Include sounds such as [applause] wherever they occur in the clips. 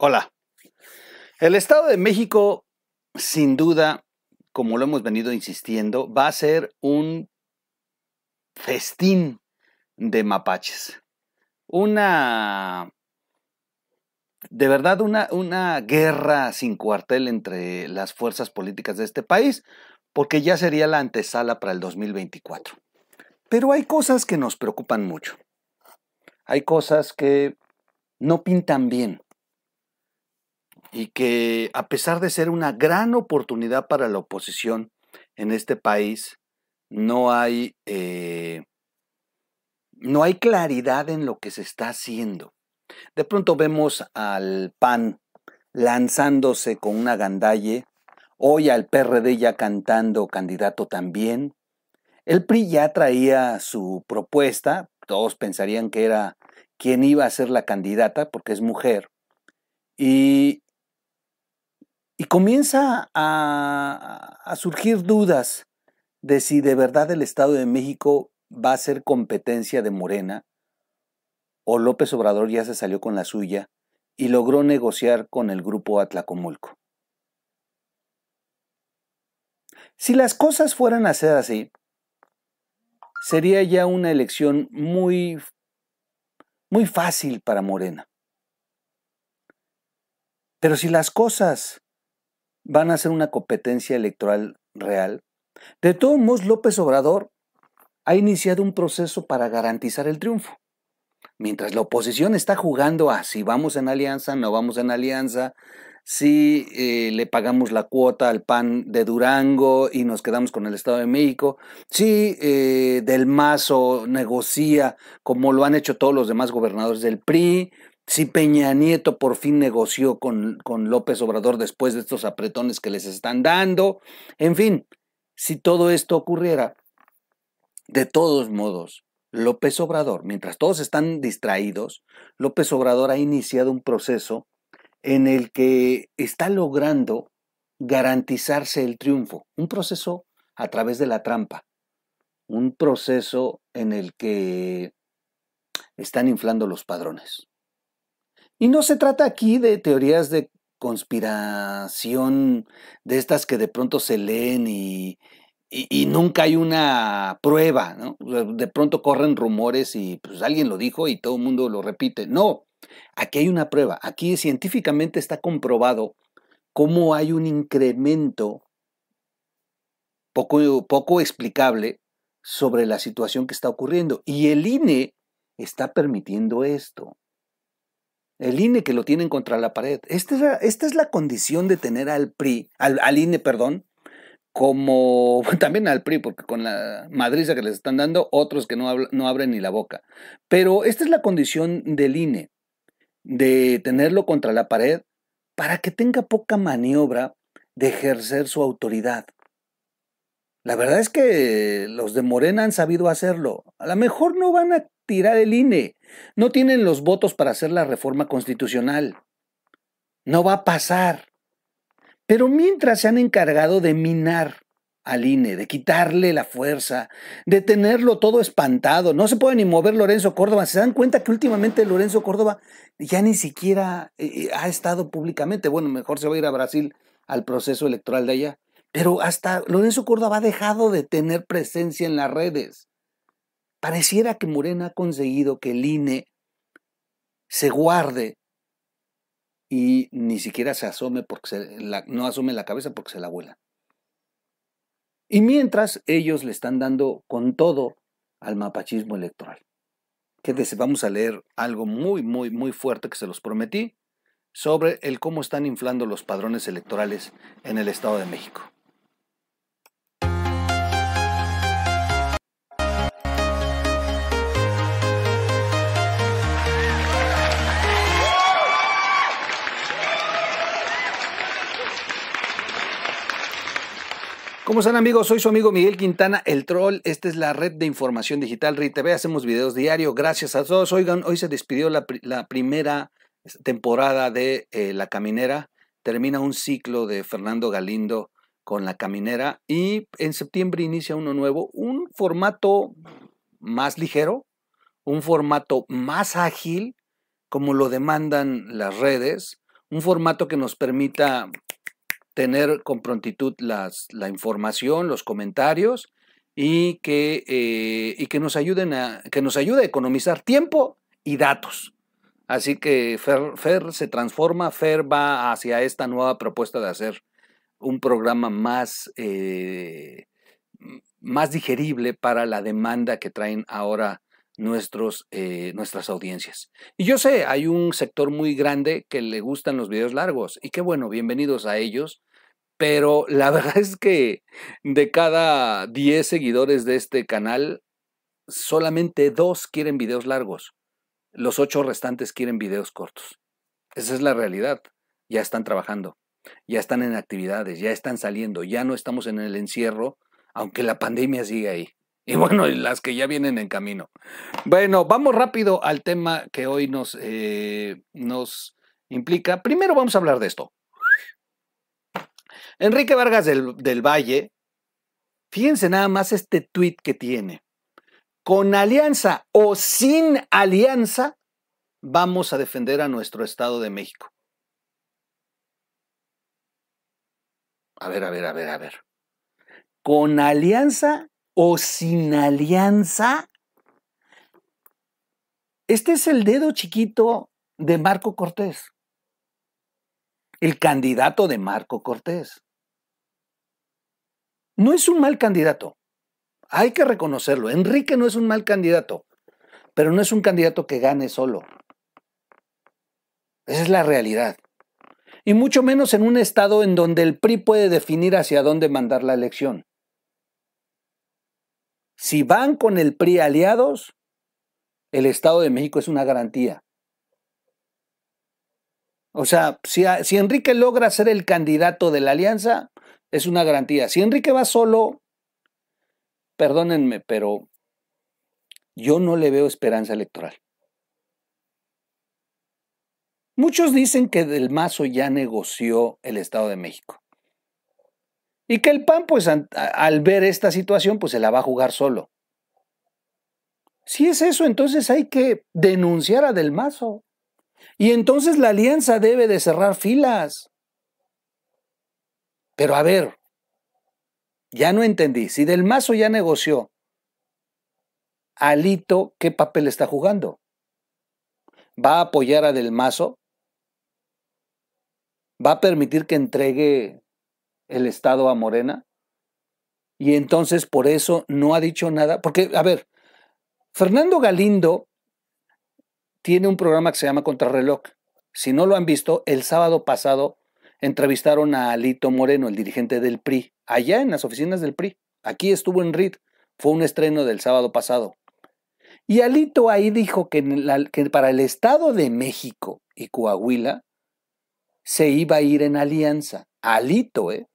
Hola. El Estado de México, sin duda, como lo hemos venido insistiendo, va a ser un festín de mapaches. Una, de verdad, una, guerra sin cuartel entre las fuerzas políticas de este país, porque ya sería la antesala para el 2024. Pero hay cosas que nos preocupan mucho. Hay cosas que no pintan bien y que a pesar de ser una gran oportunidad para la oposición en este país, no hay, eh, no hay claridad en lo que se está haciendo. De pronto vemos al PAN lanzándose con una gandalle, hoy al PRD ya cantando candidato también. El PRI ya traía su propuesta, todos pensarían que era quien iba a ser la candidata, porque es mujer, y y comienza a, surgir dudas de si de verdad el Estado de México va a ser competencia de Morena o López Obrador ya se salió con la suya y logró negociar con el grupo Atlacomulco. Si las cosas fueran a ser así, sería ya una elección muy, muy fácil para Morena. Pero si las cosas van a ser una competencia electoral real. De todo modos, López Obrador ha iniciado un proceso para garantizar el triunfo. Mientras la oposición está jugando a si vamos en alianza, no vamos en alianza, si eh, le pagamos la cuota al PAN de Durango y nos quedamos con el Estado de México, si eh, Del Mazo negocia como lo han hecho todos los demás gobernadores del PRI si Peña Nieto por fin negoció con, con López Obrador después de estos apretones que les están dando, en fin, si todo esto ocurriera, de todos modos, López Obrador, mientras todos están distraídos, López Obrador ha iniciado un proceso en el que está logrando garantizarse el triunfo, un proceso a través de la trampa, un proceso en el que están inflando los padrones. Y no se trata aquí de teorías de conspiración, de estas que de pronto se leen y, nunca hay una prueba, ¿no? De pronto corren rumores y pues alguien lo dijo y todo el mundo lo repite. No, aquí hay una prueba, aquí científicamente está comprobado cómo hay un incremento poco, poco explicable sobre la situación que está ocurriendo. Y el INE está permitiendo esto el INE que lo tienen contra la pared. Esta es la, condición de tener al PRI, al, INE, perdón, como [laughs] también al PRI, porque con la madriza que les están dando, otros que no, no abren ni la boca. Pero esta es la condición del INE, de tenerlo contra la pared para que tenga poca maniobra de ejercer su autoridad. La verdad es que los de Morena han sabido hacerlo. A lo mejor no van a tirar el INE. No tienen los votos para hacer la reforma constitucional. No va a pasar. Pero mientras se han encargado de minar al INE, de quitarle la fuerza, de tenerlo todo espantado. No se puede ni mover Lorenzo Córdoba. Se dan cuenta que últimamente Lorenzo Córdoba ya ni siquiera eh, eh, ha estado públicamente. Bueno, mejor se va a ir a Brasil al proceso electoral de allá. Pero hasta Lorenzo Córdoba ha dejado de tener presencia en las redes. Pareciera que Morena ha conseguido que el INE se guarde y ni siquiera se asome porque no asome la cabeza porque se la vuela. Y mientras ellos le están dando con todo al mapachismo electoral. vamos a leer algo muy, muy, muy fuerte que se los prometí sobre el cómo están inflando los padrones electorales en el Estado de México. ¿Cómo están amigos? Soy su amigo Miguel Quintana, el troll. Esta es la red de información digital RITV. Hacemos videos diarios. Gracias a todos. Oigan, hoy se despidió la, primera temporada de eh, La Caminera. Termina un ciclo de Fernando Galindo con La Caminera y en septiembre inicia uno nuevo, un formato más ligero, un formato más ágil, como lo demandan las redes, un formato que nos permita tener con prontitud la información, los comentarios y que, eh, y que nos ayuden a, que nos ayude a economizar tiempo y datos. Así que Fer, se transforma, Fer va hacia esta nueva propuesta de hacer un programa más, eh, más digerible para la demanda que traen ahora nuestros, eh, nuestras audiencias. Y yo sé, hay un sector muy grande que le gustan los videos largos y qué bueno, bienvenidos a ellos pero la [laughs] verdad es que de cada 10 seguidores de este canal, solamente dos quieren videos largos. Los ocho restantes quieren videos cortos. Esa es la realidad. Ya están trabajando, ya están en actividades, ya están saliendo, ya no estamos en el encierro, aunque la pandemia sigue ahí. Y bueno, las que ya vienen en camino. Bueno, vamos rápido al tema que hoy nos, eh, nos implica. Primero vamos a hablar de esto. Enrique Vargas del, Valle, fíjense nada más este tuit que tiene. Con alianza o sin alianza, vamos a defender a nuestro Estado de México. A ver, a ver, a ver, a ver. ¿Con alianza o sin alianza? Este es el dedo chiquito de Marco Cortés. El candidato de Marco Cortés no es un mal candidato. Hay que reconocerlo. Enrique no es un mal candidato, pero no es un candidato que gane solo. Esa es la realidad. Y mucho menos en un estado en donde el PRI puede definir hacia dónde mandar la elección. Si van con el PRI aliados, el Estado de México es una garantía. O sea, si, si Enrique logra ser el candidato de la alianza, es una garantía. Si Enrique va solo, perdónenme, pero yo no le veo esperanza electoral. Muchos dicen que Del Mazo ya negoció el Estado de México. Y que el PAN, pues al ver esta situación, pues se la va a jugar solo. Si es eso, entonces hay que denunciar a Del Mazo. Y entonces la alianza debe de cerrar filas. Pero a ver, ya no entendí. Si Del Mazo ya negoció, Alito, ¿qué papel está jugando? ¿Va a apoyar a Del Mazo? ¿Va a permitir que entregue el Estado a Morena? Y entonces por eso no ha dicho nada. Porque, a ver, Fernando Galindo tiene un programa que se llama Contrarreloj. Si no lo han visto, el sábado pasado entrevistaron a Alito Moreno, el dirigente del PRI, allá en las oficinas del PRI. Aquí estuvo en RIT, fue un estreno del sábado pasado. Y Alito ahí dijo que, que para el Estado de México y Coahuila se iba a ir en alianza. Alito, ¿eh?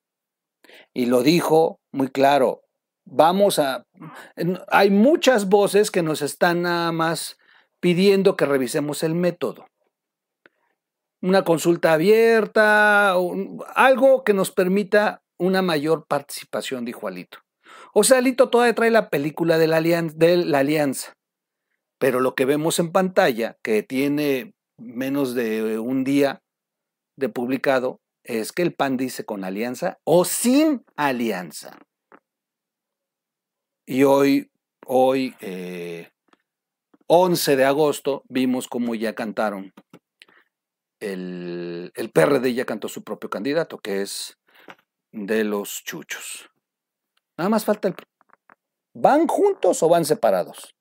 Y lo dijo muy claro, vamos a... Hay muchas voces que nos están nada más pidiendo que revisemos el método una consulta abierta, algo que nos permita una mayor participación, dijo Alito. O sea, Alito todavía trae la película de la, alianza, pero lo que vemos en pantalla, que tiene menos de un día de publicado, es que el PAN dice con alianza o sin alianza. Y hoy, hoy, 11 eh, de agosto, vimos cómo ya cantaron el, el PRD ya cantó su propio candidato, que es de los chuchos. Nada más falta el... ¿Van juntos o van separados?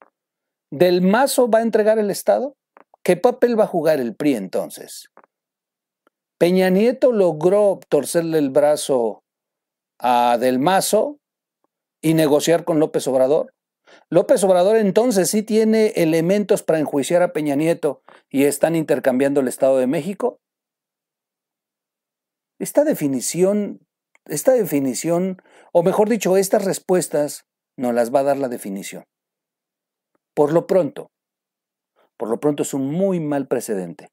¿Del mazo va a entregar el Estado? ¿Qué papel va a jugar el PRI entonces? Peña Nieto logró torcerle el brazo a Del Mazo y negociar con López Obrador. López Obrador entonces sí tiene elementos para enjuiciar a Peña Nieto y están intercambiando el Estado de México. Esta definición, esta definición, o mejor dicho, estas respuestas no las va a dar la definición. Por lo pronto, por lo pronto es un muy mal precedente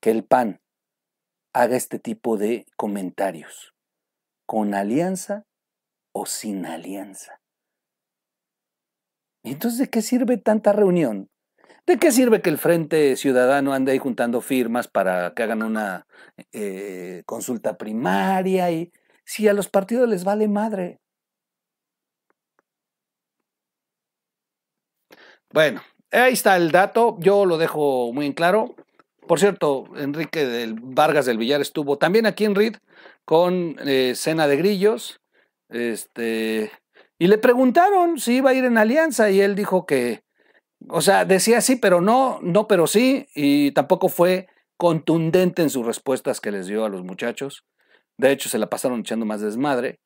que el PAN haga este tipo de comentarios, con alianza o sin alianza. Entonces, ¿de qué sirve tanta reunión? ¿De qué sirve que el Frente Ciudadano ande ahí juntando firmas para que hagan una eh, eh, consulta primaria? Y, si a los partidos les vale madre. Bueno, ahí está el dato, yo lo dejo muy en claro. Por cierto, Enrique del Vargas del Villar estuvo también aquí en RID con eh, Cena de Grillos. Este, y le preguntaron si iba a ir en alianza y él dijo que, o sea, decía sí, pero no, no, pero sí, y tampoco fue contundente en sus respuestas que les dio a los muchachos. De hecho, se la pasaron echando más desmadre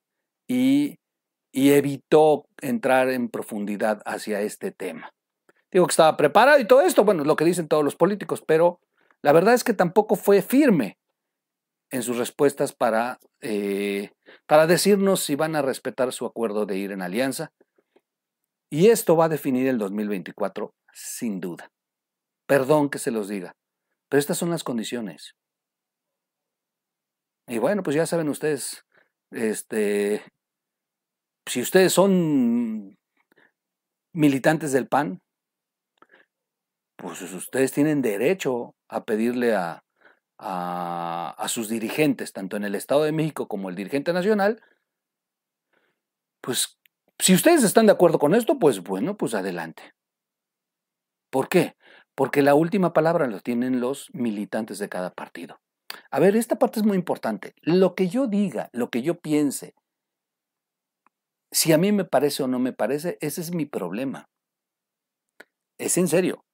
y, y evitó entrar en profundidad hacia este tema. Digo que estaba preparado y todo esto, bueno, es lo que dicen todos los políticos, pero la verdad es que tampoco fue firme en sus respuestas para, eh, para decirnos si van a respetar su acuerdo de ir en alianza. Y esto va a definir el 2024, sin duda. Perdón que se los diga, pero estas son las condiciones. Y bueno, pues ya saben ustedes, este, si ustedes son militantes del PAN, pues ustedes tienen derecho a pedirle a, a, sus dirigentes, tanto en el Estado de México como el dirigente nacional, pues si ustedes están de acuerdo con esto, pues bueno, pues adelante. ¿Por qué? Porque la última palabra la tienen los militantes de cada partido. A ver, esta parte es muy importante. Lo que yo diga, lo que yo piense, si a mí me parece o no me parece, ese es mi problema. Es en serio.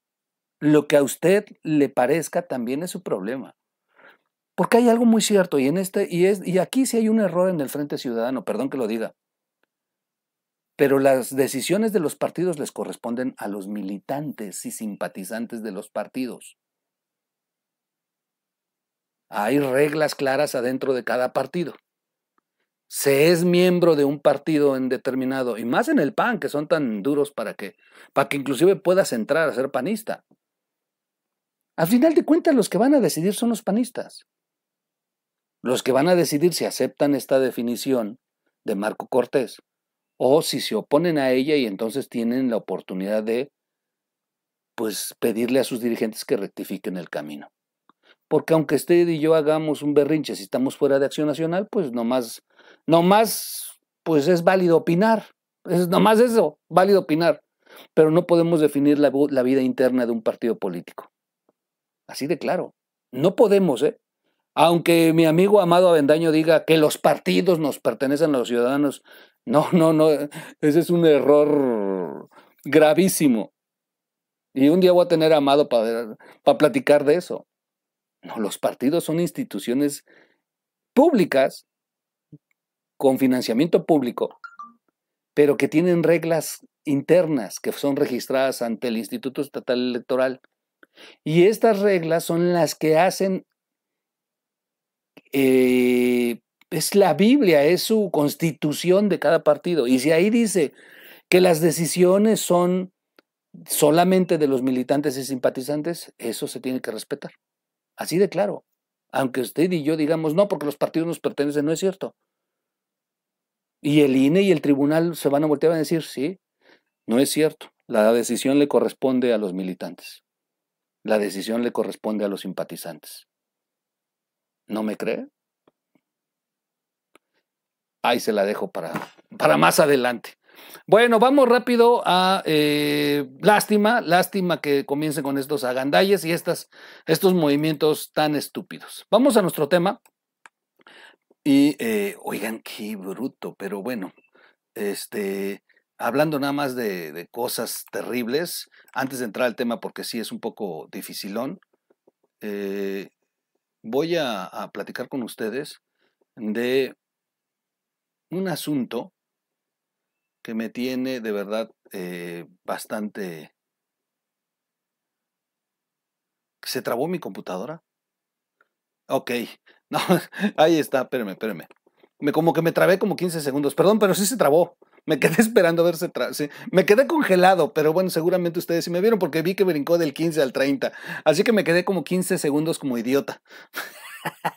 Lo que a usted le parezca también es su problema. Porque hay algo muy cierto y, en este, y, es, y aquí sí hay un error en el Frente Ciudadano, perdón que lo diga. Pero las decisiones de los partidos les corresponden a los militantes y simpatizantes de los partidos. Hay reglas claras adentro de cada partido. Se es miembro de un partido en determinado, y más en el PAN, que son tan duros para que, para que inclusive puedas entrar a ser panista. Al final de cuentas, los que van a decidir son los panistas los que van a decidir si aceptan esta definición de Marco Cortés o si se oponen a ella y entonces tienen la oportunidad de pues pedirle a sus dirigentes que rectifiquen el camino. Porque aunque usted y yo hagamos un berrinche si estamos fuera de acción nacional, pues nomás, nomás, pues es válido opinar. Es nomás eso, válido opinar. Pero no podemos definir la, la vida interna de un partido político. Así de claro. No podemos, ¿eh? Aunque mi amigo Amado Avendaño diga que los partidos nos pertenecen a los ciudadanos, no, no, no, ese es un error gravísimo. Y un día voy a tener a Amado para, para platicar de eso. No, los partidos son instituciones públicas con financiamiento público, pero que tienen reglas internas que son registradas ante el Instituto Estatal Electoral. Y estas reglas son las que hacen eh, es la Biblia, es su constitución de cada partido. Y si ahí dice que las decisiones son solamente de los militantes y simpatizantes, eso se tiene que respetar. Así de claro. Aunque usted y yo digamos, no, porque los partidos nos pertenecen, no es cierto. Y el INE y el tribunal se van a voltear a decir, sí, no es cierto. La decisión le corresponde a los militantes. La decisión le corresponde a los simpatizantes. ¿No me cree? Ahí se la dejo para, para más adelante. Bueno, vamos rápido a eh, lástima, lástima que comiencen con estos agandalles y estas, estos movimientos tan estúpidos. Vamos a nuestro tema. Y eh, oigan, qué bruto, pero bueno, este, hablando nada más de, de, cosas terribles, antes de entrar al tema, porque sí es un poco dificilón, eh, voy a, platicar con ustedes de un asunto que me tiene de verdad eh, bastante... ¿Se trabó mi computadora? Ok, [laughs] no, ahí está, espérame, espérame. Me, como que me trabé como 15 segundos. Perdón, pero sí se trabó. Me quedé [laughs] esperando verse atrás. Me quedé congelado, pero bueno, seguramente ustedes sí me vieron porque vi que brincó del 15 al 30. Así que me quedé como 15 segundos como idiota.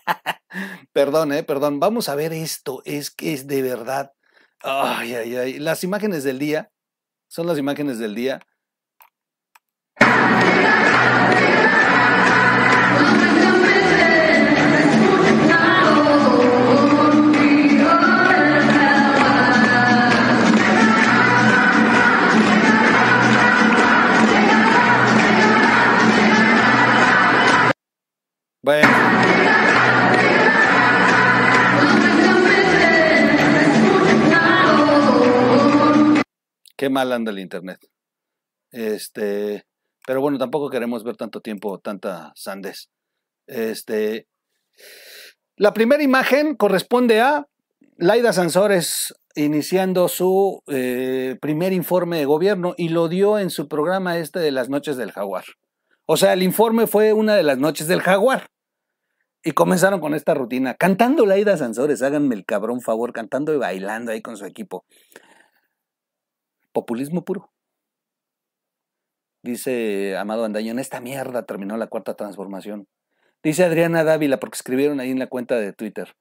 [laughs] perdón, eh, perdón. Vamos a ver esto. Es que es de verdad. Ay, ay, ay. Las imágenes del día son las imágenes del día. mal anda el Internet. Este, pero bueno, tampoco queremos ver tanto tiempo, tanta sandez. Este, la primera imagen corresponde a Laida Sansores iniciando su eh, primer informe de gobierno y lo dio en su programa este de las noches del jaguar. O sea, el informe fue una de las noches del jaguar. Y comenzaron con esta rutina, cantando Laida Sansores, háganme el cabrón favor, cantando y bailando ahí con su equipo populismo puro. Dice Amado en esta mierda terminó la cuarta transformación. Dice Adriana Dávila, porque escribieron ahí en la cuenta de Twitter,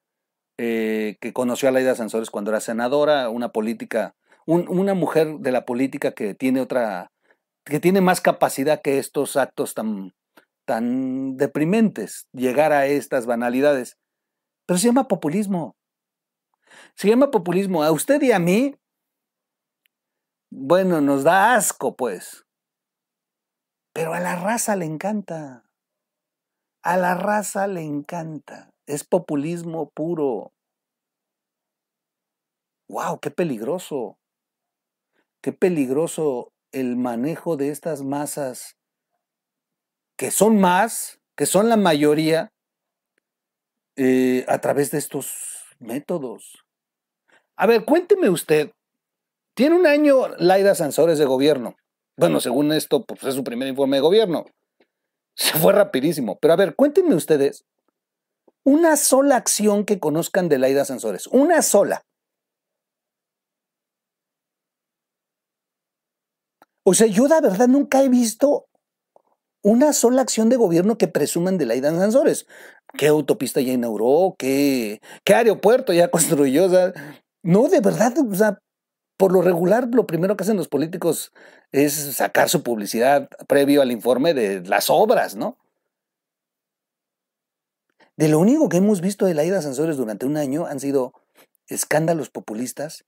eh, que conoció a Laida Sansores cuando era senadora, una política, una mujer de la política que tiene otra, que tiene más capacidad que estos actos tan, tan deprimentes, llegar a estas banalidades. Pero se llama populismo. Se llama populismo. A usted y a mí bueno, nos da asco, pues. Pero a la raza le encanta. A la raza le encanta. Es populismo puro. ¡Wow! ¡Qué peligroso! ¡Qué peligroso el manejo de estas masas que son más, que son la mayoría, eh, a través de estos métodos. A ver, cuénteme usted, tiene un año Laida Sansores de gobierno. Bueno, según esto, pues es su primer informe de gobierno. Se fue rapidísimo. Pero a ver, cuéntenme ustedes una sola acción que conozcan de Laida Sansores. Una sola. O sea, yo de verdad nunca he visto una sola acción de gobierno que presuman de Laida Sansores. ¿Qué autopista ya inauguró? ¿Qué, qué aeropuerto ya [laughs] construyó? no, de verdad, o sea, por lo regular, lo primero que hacen los políticos es sacar su publicidad previo al informe de las obras, ¿no? De lo único que hemos visto de la ida ascensores durante un año han sido escándalos populistas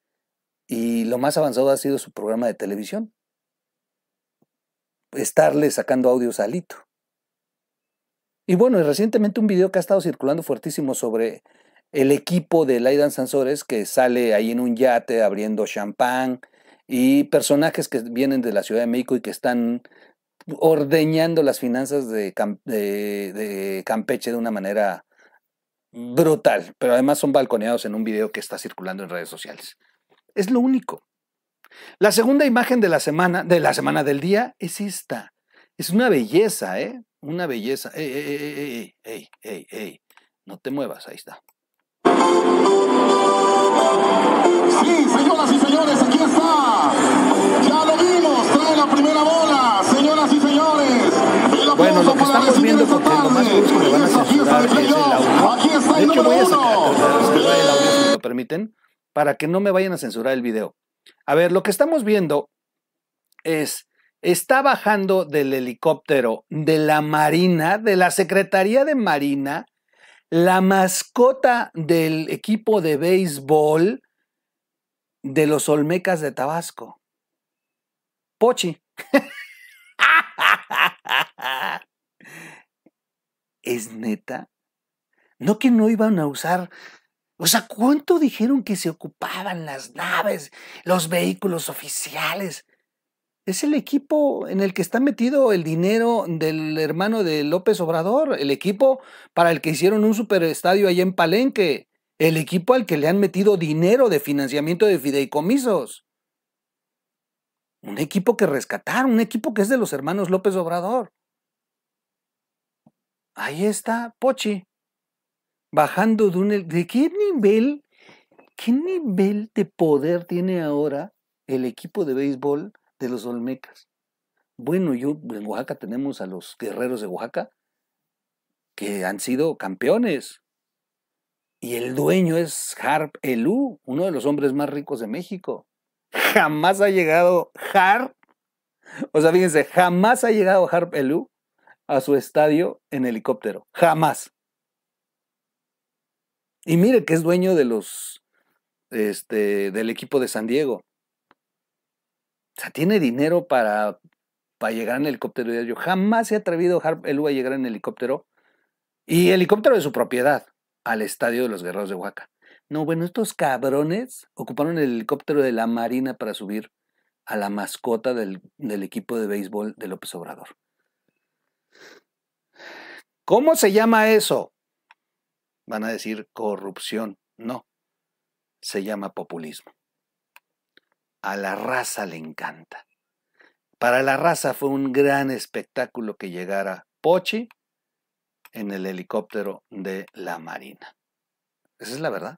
y lo más avanzado ha sido su programa de televisión. Estarle sacando audios a Alito. Y bueno, recientemente un video que ha estado circulando fuertísimo sobre el equipo de Laidan Sansores que sale ahí en un yate abriendo champán y personajes que vienen de la Ciudad de México y que están ordeñando las finanzas de, Campeche de una manera brutal, pero además son balconeados en un video que está circulando en redes sociales. Es lo único. La segunda imagen de la semana, de la semana del día, es esta. Es una belleza, ¿eh? Una belleza. Ey, ey, ey, ey, ey, ey, ey. No te muevas, ahí está. ¡Sí, bueno, lo que estamos viendo, Ya lo más que me van a censurar es el audio. De esta tarde. Aquí está el audio, si me lo permiten, para que no me vayan a censurar el video. A ver, lo que estamos viendo es, está bajando del helicóptero de la Marina, de la Secretaría de Marina, la mascota del equipo de béisbol de los Olmecas de Tabasco. Pochi. [laughs] ¿Es neta? No que no iban a usar. O sea, ¿cuánto dijeron que se ocupaban las naves, los vehículos oficiales? es el equipo en el que está metido el dinero del hermano de López Obrador, el equipo para el que hicieron un superestadio allá en Palenque, el equipo al que le han metido dinero de financiamiento de fideicomisos. Un equipo que rescataron, un equipo que es de los hermanos López Obrador. Ahí está Pochi, bajando de un... ¿De qué nivel, qué nivel de poder tiene ahora el equipo de béisbol de los olmecas. Bueno, yo en Oaxaca tenemos a los guerreros de Oaxaca que han sido campeones. Y el dueño es Harp Elú, uno de los hombres más ricos de México. Jamás ha llegado Harp, o sea, fíjense, jamás ha llegado Harp Elú a su estadio en helicóptero. Jamás. Y mire que es dueño de los este, del equipo de San Diego. O sea, tiene dinero para, para llegar en helicóptero. Yo jamás he atrevido a Harp a llegar en helicóptero. Y helicóptero de su propiedad, al estadio de los guerreros de Huaca. No, bueno, estos cabrones ocuparon el helicóptero de la Marina para subir a la mascota del, del equipo de béisbol de López Obrador. ¿Cómo se llama eso? Van a decir corrupción. No, se llama populismo a la raza le encanta. Para la raza fue un gran espectáculo que llegara Pochi en el helicóptero de la Marina. Esa es la verdad.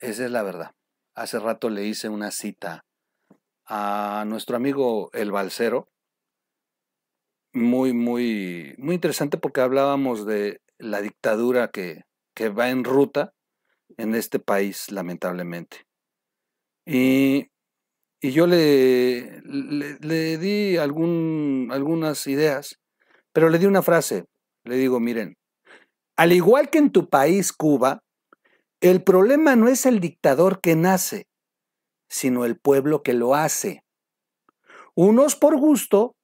Esa es la verdad. Hace rato le hice una cita a nuestro amigo El Balcero. Muy, muy, muy interesante porque hablábamos de la dictadura que, que va en ruta en este país, lamentablemente. Y y yo le, le, di algunas ideas, pero le di una frase. Le digo, miren, al igual que en tu país, Cuba, el problema no es el dictador que nace, sino el pueblo que lo hace. Unos por gusto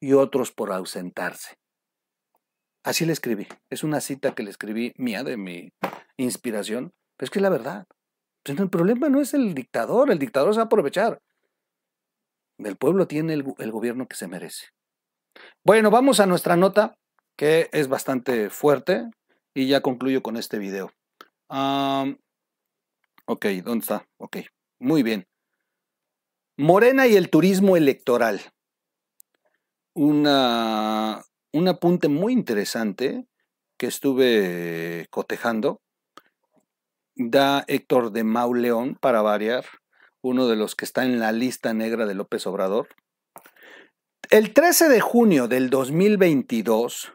y otros por ausentarse. Así le escribí. Es una cita que le escribí mía de mi inspiración, pero es que es la verdad. Pues, el problema no es el dictador, el dictador se va a aprovechar. El pueblo tiene el, gobierno que se merece. Bueno, vamos a nuestra nota, que es bastante fuerte, y ya concluyo con este video. ok, ¿dónde está? Ok, muy bien. Morena y el turismo electoral. Una, un apunte muy interesante que estuve cotejando da Héctor de Mauleón, para variar, uno de los que está en la lista negra de López Obrador. El 13 de junio del 2022,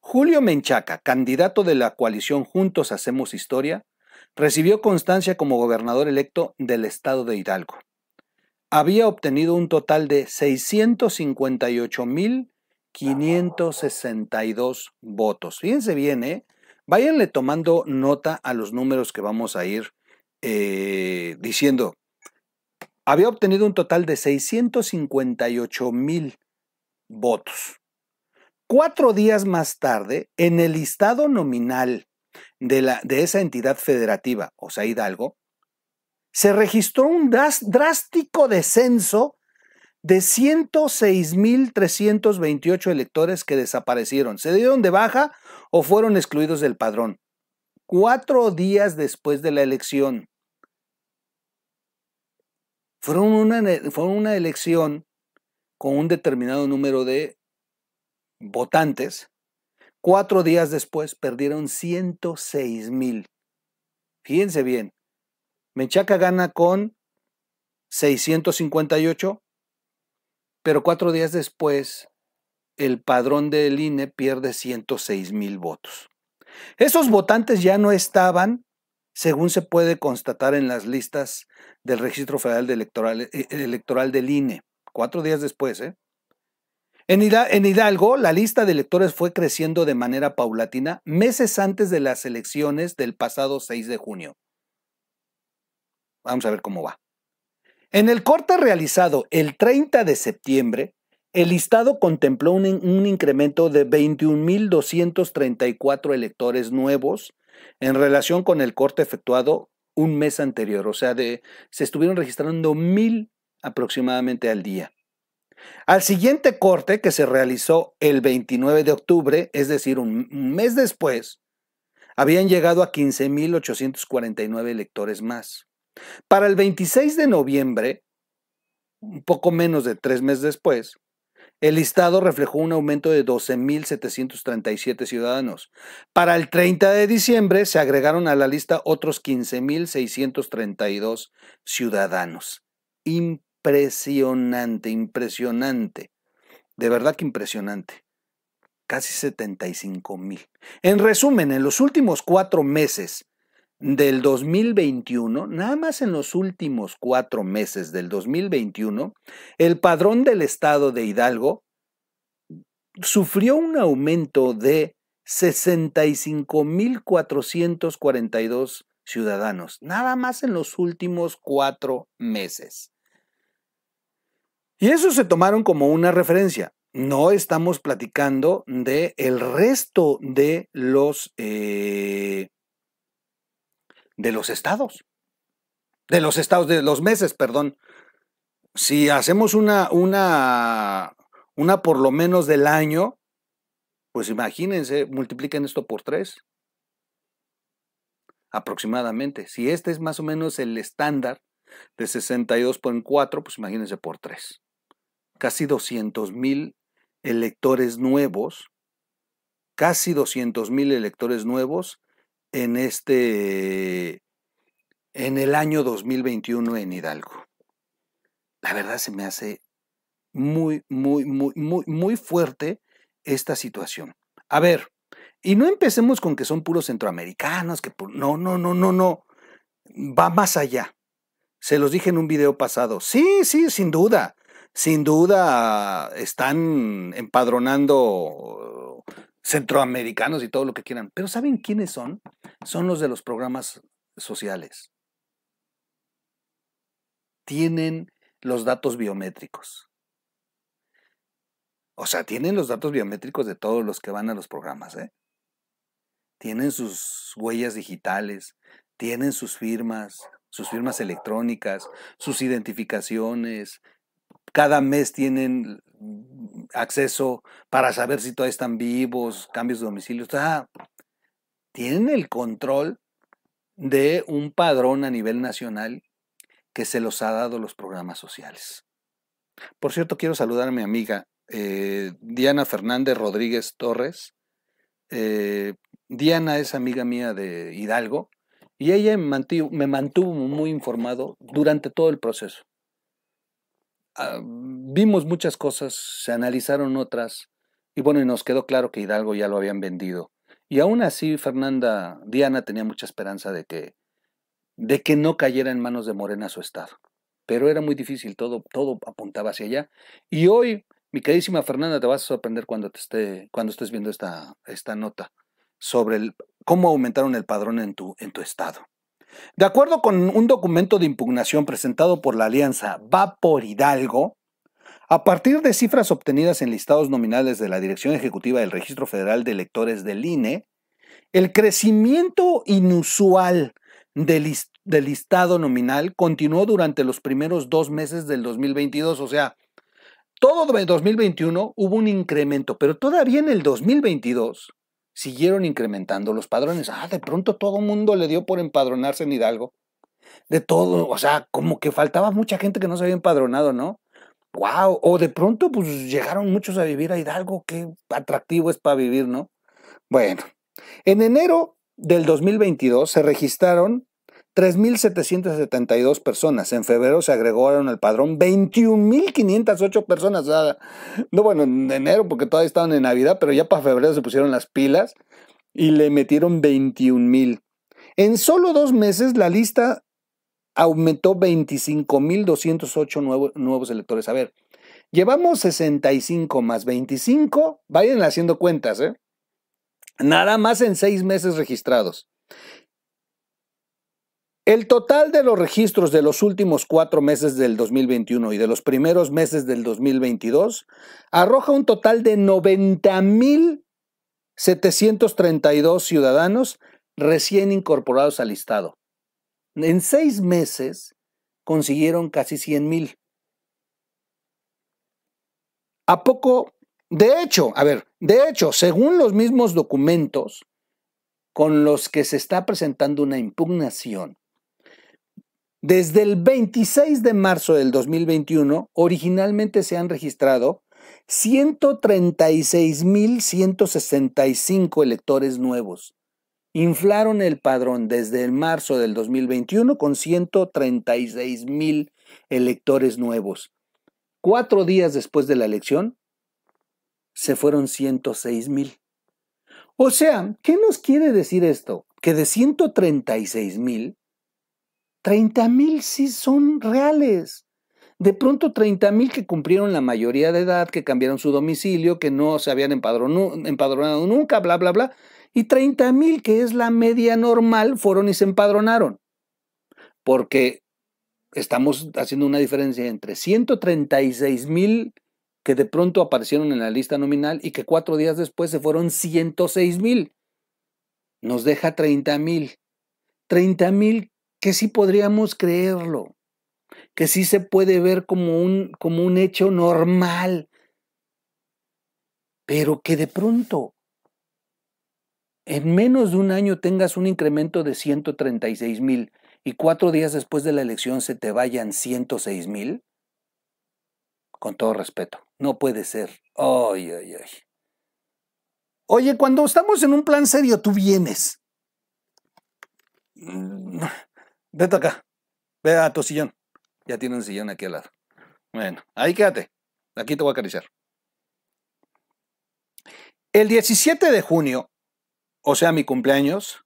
Julio Menchaca, candidato de la coalición Juntos Hacemos Historia, recibió constancia como gobernador electo del estado de Hidalgo. Había obtenido un total de 658.562 votos. Fíjense bien, ¿eh? váyanle tomando nota a los números que vamos a ir eh, diciendo. Había obtenido un total de 658 mil votos. Cuatro días más tarde, en el listado nominal de, la, de esa entidad federativa, o sea, Hidalgo, se registró un drástico descenso de 106.328 electores que desaparecieron. Se dieron de baja o fueron excluidos del padrón. Cuatro días después de la elección. Fueron una, una elección con un determinado número de votantes. Cuatro días después perdieron 106 mil. Fíjense bien, Menchaca gana con 658, pero cuatro días después el padrón del INE pierde 106 mil votos. Esos votantes ya no estaban, según se puede constatar en las listas del Registro Federal Electoral, eh, Electoral del INE, cuatro días después. ¿eh? En Hidalgo, la lista de electores fue creciendo de manera paulatina meses antes de las elecciones del pasado 6 de junio. Vamos a ver cómo va. En el corte realizado el 30 de septiembre, el listado contempló un, incremento de 21.234 electores nuevos en relación con el corte efectuado un mes anterior, o sea, se estuvieron registrando 1,000 aproximadamente al día. Al siguiente corte, que se realizó el 29 de octubre, es decir, un mes después, habían llegado a 15.849 electores más. Para el 26 de noviembre, un poco menos de tres meses después, el listado reflejó un aumento de 12.737 ciudadanos. Para el 30 de diciembre se agregaron a la lista otros 15.632 ciudadanos. Impresionante, impresionante. De verdad que impresionante. Casi 75.000. En resumen, en los últimos cuatro meses del 2021, nada más en los últimos cuatro meses del 2021, el padrón del estado de Hidalgo sufrió un aumento de 65.442 ciudadanos, nada más en los últimos cuatro meses. Y eso se tomaron como una referencia. No estamos platicando de el resto de los eh, de los estados, de los estados, de los meses, perdón. Si hacemos una, una, una por lo menos del año, pues imagínense, multipliquen esto por tres, aproximadamente. Si este es más o menos el estándar de por 62 4, pues imagínense por tres. Casi 200 mil electores nuevos, casi 200 mil electores nuevos en este en el año 2021 en Hidalgo. La verdad se me hace muy muy muy muy muy fuerte esta situación. A ver, y no empecemos con que son puros centroamericanos, que no, no, no, no, no. Va más allá. Se los dije en un video pasado. Sí, sí, sin duda. Sin duda ah, están empadronando centroamericanos y todo lo que quieran. Pero ¿saben quiénes son? Son los de los programas sociales. Tienen los datos biométricos. O sea, tienen los datos biométricos de todos los que van a los programas. ¿eh? Tienen sus huellas digitales, tienen sus firmas, sus firmas electrónicas, sus identificaciones. Cada mes tienen acceso para saber si todavía están vivos, cambios de domicilio. tienen el control de un padrón a nivel nacional que se los ha dado los programas sociales. Por cierto, quiero saludar a mi amiga eh, Diana Fernández Rodríguez Torres. Eh, Diana es amiga mía de Hidalgo y ella me mantuvo muy informado durante todo el proceso. Ah, vimos muchas cosas, se analizaron otras, y bueno, y nos quedó claro que Hidalgo ya lo habían vendido. Y aún así, Fernanda Diana tenía mucha esperanza de que, de que no cayera en manos de Morena su estado. Pero era muy difícil, todo, todo apuntaba hacia allá. Y hoy, mi queridísima Fernanda, te vas a sorprender cuando, te esté, cuando estés viendo esta, esta nota sobre el, cómo aumentaron el padrón en tu, en tu estado. De acuerdo con un documento de impugnación presentado por la alianza Va por Hidalgo, a partir de cifras obtenidas en listados nominales de la Dirección Ejecutiva del Registro Federal de Electores del INE, el crecimiento inusual del, listado nominal continuó durante los primeros dos meses del 2022, o sea, todo 2021 hubo un incremento, pero todavía en el 2022 siguieron incrementando los padrones. Ah, de pronto todo el mundo le dio por empadronarse en Hidalgo. De todo, o sea, como que faltaba mucha gente que no se había empadronado, ¿no? ¡Wow! O de pronto, pues llegaron muchos a vivir a Hidalgo, qué atractivo es para vivir, ¿no? Bueno, en enero del 2022 se registraron 3.772 personas. En febrero se agregaron al padrón 21.508 personas. no, bueno, en enero porque todavía estaban en Navidad, pero ya para febrero se pusieron las pilas y le metieron 21.000. En solo dos meses la lista aumentó 25.208 nuevos, nuevos electores. A ver, llevamos 65 más 25, vayan haciendo cuentas, ¿eh? Nada más en seis meses registrados. El total de los registros de los últimos cuatro meses del 2021 y de los primeros meses del 2022 arroja un total de 90.732 ciudadanos recién incorporados al listado. En seis meses consiguieron casi 100.000. ¿A poco? De hecho, a ver, de hecho, según los mismos documentos con los que se está presentando una impugnación, desde el 26 de marzo del 2021, originalmente se han registrado 136.165 electores nuevos. Inflaron el padrón desde el marzo del 2021 con 136.000 electores nuevos. Cuatro días después de la elección, se fueron 106.000. O sea, ¿qué nos quiere decir esto? Que de 136.000, 30 mil sí son reales. De pronto 30 mil que cumplieron la mayoría de edad, que cambiaron su domicilio, que no se habían empadronado nunca, bla, bla, bla. Y 30 mil, que es la media normal, fueron y se empadronaron. Porque estamos haciendo una diferencia entre 136 mil que de pronto aparecieron en la lista nominal y que cuatro días después se fueron 106 mil. Nos deja 30 mil. 30 mil que sí podríamos creerlo, que sí se puede ver como un, como un hecho normal, pero que de pronto en menos de un año tengas un incremento de 136 mil y cuatro días después de la elección se te vayan 106 mil, con todo respeto, no puede ser. Ay, ay, ay. Oye, cuando estamos en un plan serio, tú vienes vete acá, ve a tu sillón. Ya tiene un sillón aquí al lado. Bueno, ahí quédate, aquí te voy a acariciar. El 17 de junio, o sea, mi cumpleaños,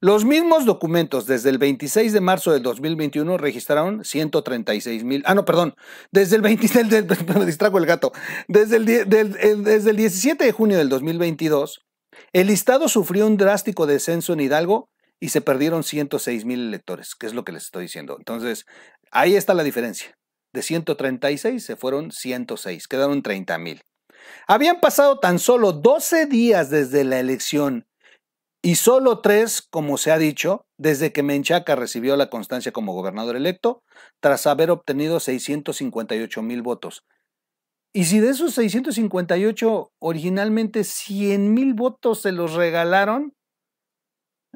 los mismos documentos desde el 26 de marzo del 2021 registraron 136 mil. Ah, no, perdón. Desde el 26 me [laughs] distrajo el gato. Desde el, 17 de junio del 2022, el listado sufrió un drástico descenso en Hidalgo y se perdieron 106 mil electores, que es lo que les estoy diciendo. Entonces, ahí está la diferencia. De 136 se fueron 106, quedaron 30 mil. Habían pasado tan solo 12 días desde la elección y solo 3, como se ha dicho, desde que Menchaca recibió la constancia como gobernador electo, tras haber obtenido 658 mil votos. Y si de esos 658 originalmente 100 mil votos se los regalaron,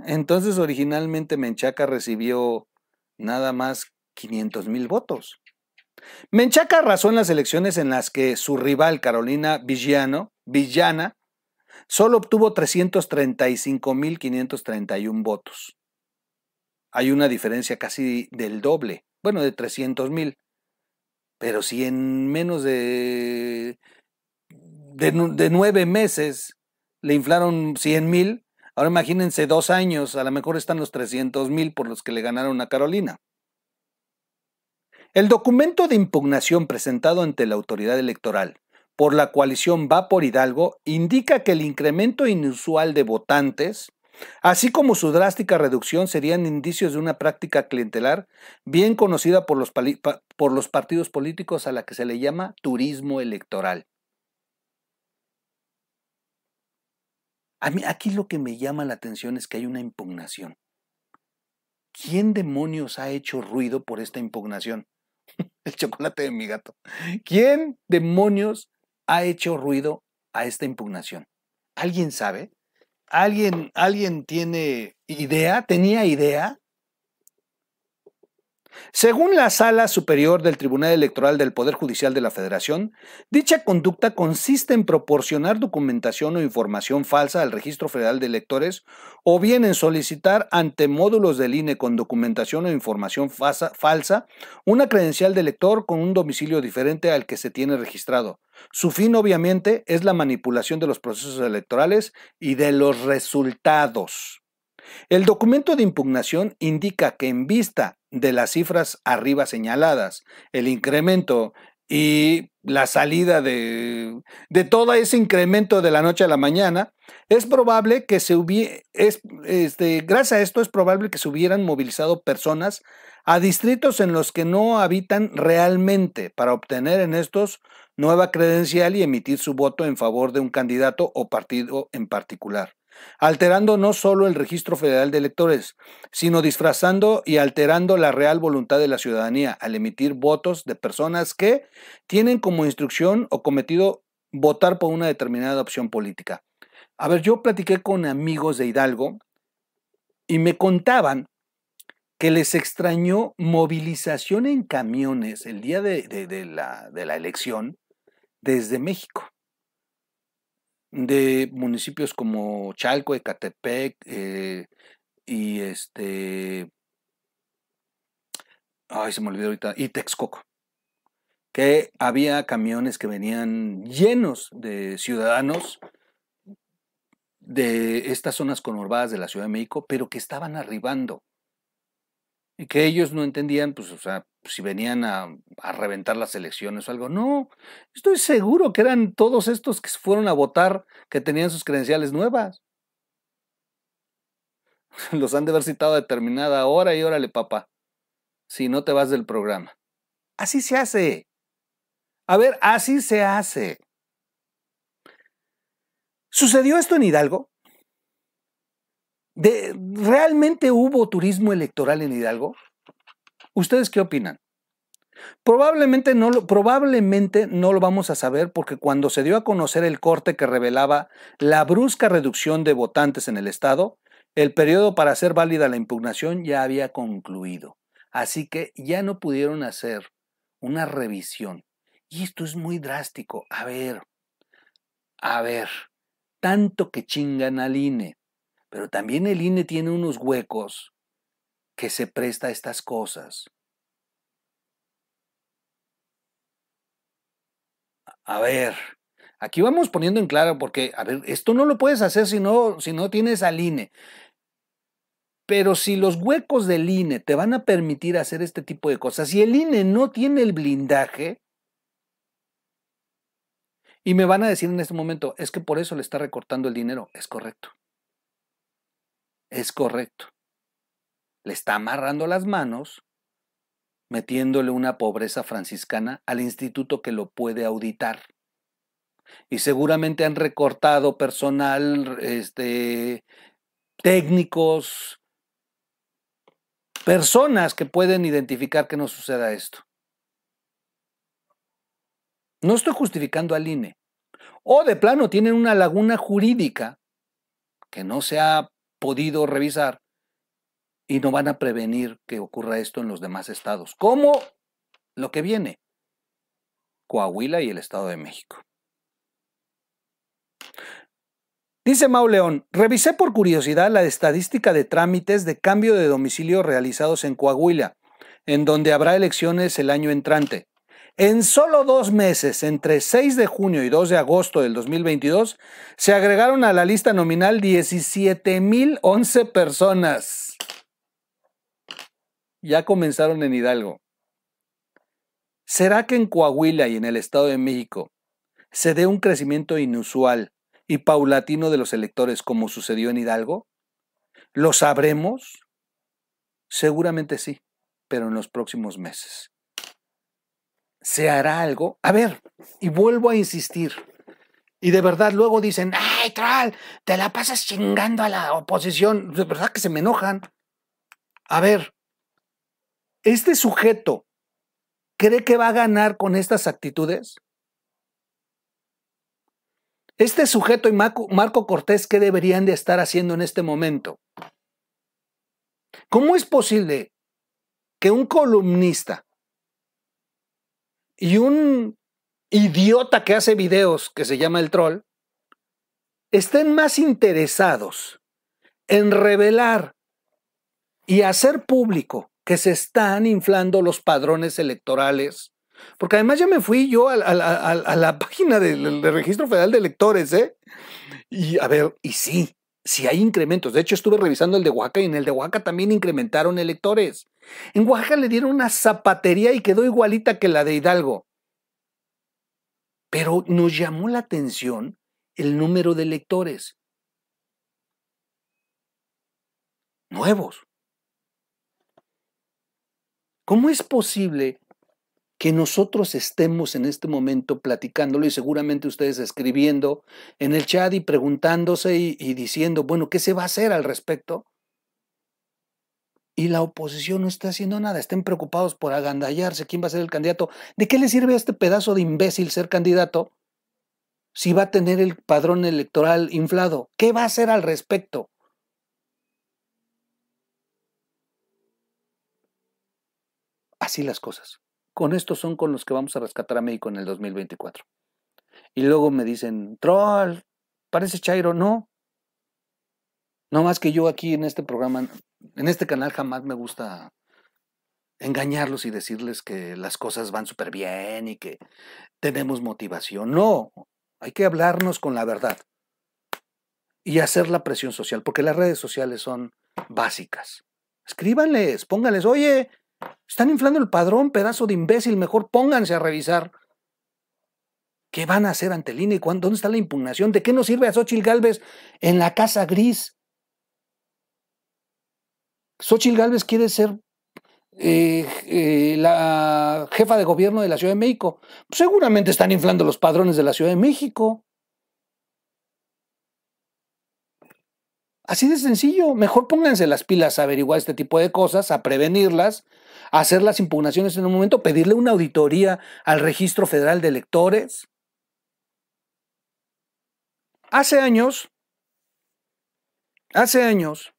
entonces, originalmente Menchaca recibió nada más 500 mil votos. Menchaca arrasó en las elecciones en las que su rival Carolina Villano, Villana solo obtuvo 335.531 votos. Hay una diferencia casi del doble, bueno, de mil, Pero si en menos de, de, nueve meses le inflaron mil. Ahora imagínense dos años, a lo mejor están los 300 mil por los que le ganaron a Carolina. El documento de impugnación presentado ante la autoridad electoral por la coalición Va por Hidalgo indica que el incremento inusual de votantes, así como su drástica reducción, serían indicios de una práctica clientelar bien conocida por los partidos políticos a la que se le llama turismo electoral. A mí, aquí lo que me llama la atención es que hay una impugnación. ¿Quién demonios ha hecho ruido por esta impugnación? [laughs] El chocolate de mi gato. ¿Quién demonios ha hecho ruido a esta impugnación? ¿Alguien sabe? ¿Alguien, alguien tiene idea? ¿Tenía idea? Según la Sala Superior del Tribunal Electoral del Poder Judicial de la Federación, dicha conducta consiste en proporcionar documentación o información falsa al Registro Federal de Electores o bien en solicitar ante módulos del INE con documentación o información falsa una credencial de elector con un domicilio diferente al que se tiene registrado. Su fin, obviamente, es la manipulación de los procesos electorales y de los resultados. El documento de impugnación indica que en vista de las cifras arriba señaladas, el incremento y la salida de, de todo ese incremento de la noche a la mañana, es probable que se hubiera, es, este, gracias a esto es probable que se hubieran movilizado personas a distritos en los que no habitan realmente para obtener en estos nueva credencial y emitir su voto en favor de un candidato o partido en particular alterando no solo el registro federal de electores, sino disfrazando y alterando la real voluntad de la ciudadanía al emitir votos de personas que tienen como instrucción o cometido votar por una determinada opción política. A ver, yo platiqué con amigos de Hidalgo y me contaban que les extrañó movilización en camiones el día de, de la elección desde México de municipios como Chalco, Ecatepec eh, y este. Ay, se me olvidó ahorita. Y Texcoco. Que había camiones que venían llenos de ciudadanos de estas zonas conurbadas de la Ciudad de México, pero que estaban arribando. Y que ellos no entendían, pues, o sea, pues, si venían a, reventar las elecciones o algo. No, estoy seguro que eran todos estos que fueron a votar que tenían sus credenciales nuevas. [laughs] Los han de haber citado a determinada hora y órale, papá. Si no te vas del programa. Así se hace. A ver, así se hace. ¿Sucedió esto en Hidalgo? ¿De, ¿Realmente hubo turismo electoral en Hidalgo? ¿Ustedes qué opinan? Probablemente no, lo, probablemente no lo vamos a saber porque cuando se dio a conocer el corte que revelaba la brusca reducción de votantes en el Estado, el periodo para hacer válida la impugnación ya había concluido. Así que ya no pudieron hacer una revisión. Y esto es muy drástico. A ver, a ver, tanto que chingan al INE, pero también el INE tiene unos huecos que se presta a estas cosas. A ver, aquí vamos poniendo en claro porque, a ver, esto no lo puedes hacer si no, si no tienes al INE. Pero si los huecos del INE te van a permitir hacer este tipo de cosas, si el INE no tiene el blindaje, y me van a decir en este momento, es que por eso le está recortando el dinero, es correcto. Es correcto le está amarrando las manos, metiéndole una pobreza franciscana al instituto que lo puede auditar. Y seguramente han recortado personal, este, técnicos, personas que pueden identificar que no suceda esto. No estoy justificando al INE. O de plano tienen una laguna jurídica que no se ha podido revisar y no van a prevenir que ocurra esto en los demás estados, como lo que viene, Coahuila y el Estado de México. Dice Mau León, revisé por curiosidad la estadística de trámites de cambio de domicilio realizados en Coahuila, en donde habrá elecciones el año entrante. En solo dos meses, entre 6 de junio y 2 de agosto del 2022, se agregaron a la lista nominal 17.011 personas ya comenzaron en Hidalgo. ¿Será que en Coahuila y en el Estado de México se dé un crecimiento inusual y paulatino de los electores como sucedió en Hidalgo? ¿Lo sabremos? Seguramente sí, pero en los próximos meses. ¿Se hará algo? A ver, y vuelvo a insistir. Y de verdad luego dicen, ay, Tral, te la pasas chingando a la oposición. De verdad que se me enojan. A ver, ¿Este sujeto cree que va a ganar con estas actitudes? Este sujeto y Marco, Cortés, ¿qué deberían de estar haciendo en este momento? ¿Cómo es posible que un columnista y un idiota que hace videos, que se llama el troll, estén más interesados en revelar y hacer público que se están inflando los padrones electorales. Porque además ya me fui yo a, la [laughs] página del, Registro Federal de Electores, ¿eh? Y a ver, y sí, sí hay incrementos. De hecho, estuve revisando el de Oaxaca y en el de Oaxaca también incrementaron electores. En Oaxaca le dieron una zapatería y quedó igualita que la de Hidalgo. Pero nos llamó la atención el número de electores. Nuevos. ¿Cómo es posible que nosotros estemos en este momento platicándolo y seguramente ustedes escribiendo en el chat y preguntándose y, diciendo, bueno, ¿qué se va a hacer al respecto? Y la oposición no está haciendo nada, estén preocupados por agandallarse, quién va a ser el candidato. ¿De qué le sirve a este pedazo de imbécil ser candidato si va a tener el padrón electoral inflado? ¿Qué va a hacer al respecto? Así las cosas. Con estos son con los que vamos a rescatar a México en el 2024. Y luego me dicen, troll, parece Chairo, no. No más que yo aquí en este programa, en este canal jamás me gusta engañarlos y decirles que las cosas van súper bien y que tenemos motivación. No, hay que hablarnos con la verdad y hacer la presión social, porque las redes sociales son básicas. Escríbanles, pónganles, oye, están inflando el padrón, pedazo de imbécil. Mejor pónganse a revisar. ¿Qué van a hacer ante el INE? ¿Dónde está la impugnación? ¿De qué nos sirve a Xochitl Galvez en la Casa Gris? Xochitl Galvez quiere ser eh, eh, la jefa de gobierno de la Ciudad de México. Pues seguramente están inflando los padrones de la Ciudad de México. Así de sencillo, mejor pónganse las pilas a averiguar este tipo de cosas, a prevenirlas, a hacer las impugnaciones en un momento, pedirle una auditoría al Registro Federal de Electores. Hace años, hace años,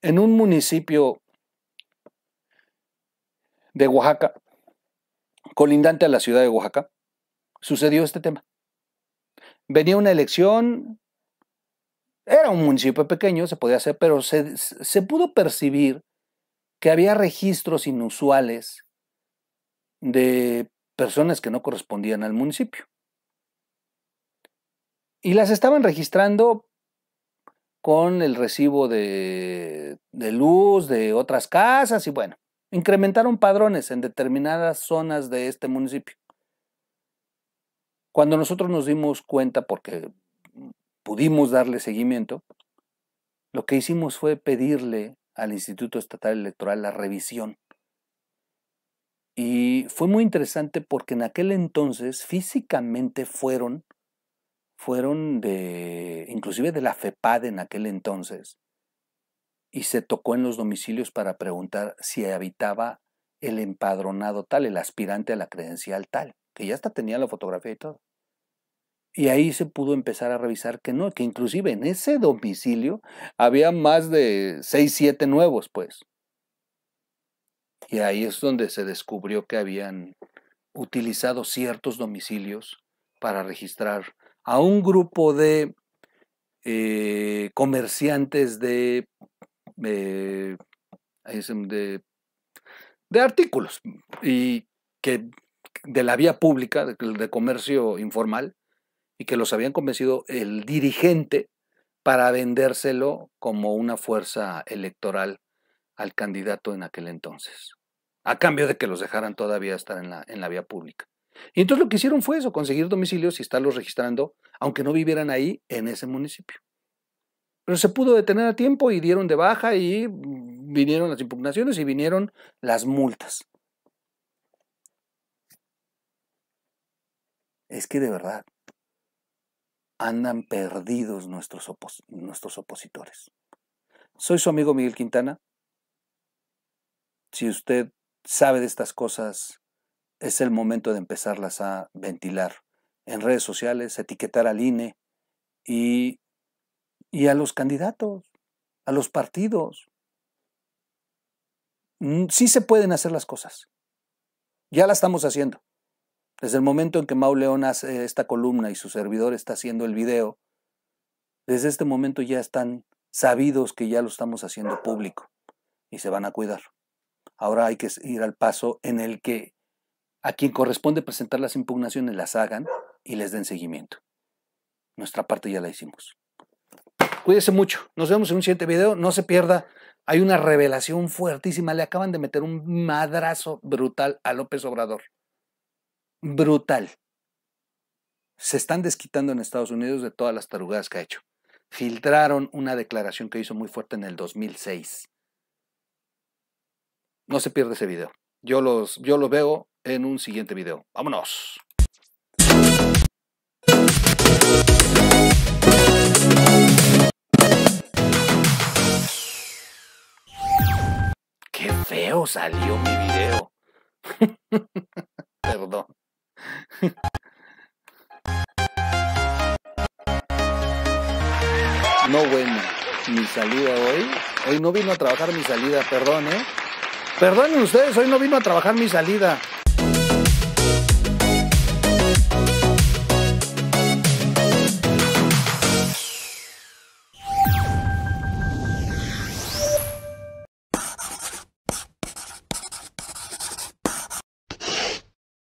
en un municipio de Oaxaca, colindante a la ciudad de Oaxaca, sucedió este tema. Venía una elección, era un municipio pequeño, se podía hacer, pero se, pudo percibir que había registros inusuales de personas que no correspondían al municipio. Y las estaban registrando con el recibo de, de, luz de otras casas y bueno, incrementaron padrones en determinadas zonas de este municipio. Cuando nosotros nos dimos cuenta, porque pudimos darle seguimiento, lo que hicimos fue pedirle al Instituto Estatal Electoral la revisión. Y fue muy interesante porque en aquel entonces físicamente fueron, fueron de, inclusive de la FEPAD en aquel entonces, y se tocó en los domicilios para preguntar si habitaba el empadronado tal, el aspirante a la credencial tal, que ya hasta tenía la fotografía y todo. Y ahí se pudo empezar a revisar que no, que inclusive en ese domicilio había más de seis, siete nuevos, pues. Y ahí es donde se descubrió que habían utilizado ciertos domicilios para registrar a un grupo de eh, comerciantes eh, de, de, artículos y que de la vía pública, de comercio informal, y que los habían convencido el dirigente para vendérselo como una fuerza electoral al candidato en aquel entonces, a cambio de que los dejaran todavía estar en la, en la vía pública. Y entonces lo que hicieron fue eso, conseguir domicilios y estarlos registrando, aunque no vivieran ahí en ese municipio. Pero se pudo detener a tiempo y dieron de baja y vinieron las impugnaciones y vinieron las multas. Es que de verdad, andan perdidos nuestros, nuestros opositores. Soy su amigo Miguel Quintana. Si usted sabe de estas cosas, es el momento de empezarlas a ventilar en redes sociales, etiquetar al INE y, a los candidatos, a los partidos. Mm, sí se pueden hacer las cosas. Ya la estamos haciendo. Desde el momento en que Mau León hace esta columna y su servidor está haciendo el video, desde este momento ya están sabidos que ya lo estamos haciendo público y se van a cuidar. Ahora hay que ir al paso en el que a quien corresponde presentar las impugnaciones las hagan y les den seguimiento. Nuestra parte ya la hicimos. Cuídese mucho. Nos vemos en un siguiente video. No se pierda. Hay una revelación fuertísima. Le acaban de meter un madrazo brutal a López Obrador brutal. Se están desquitando en Estados Unidos de todas las tarugadas que ha hecho. Filtraron una declaración que hizo muy fuerte en el 2006. No se pierde ese video. Yo los, yo los veo en un siguiente video. ¡Vámonos! ¡Qué feo salió mi video! [laughs] Perdón. [laughs] No bueno, mi salida hoy. Hoy no vino a trabajar mi salida, perdón, ¿eh? Perdonen ustedes, hoy no vino a trabajar mi salida.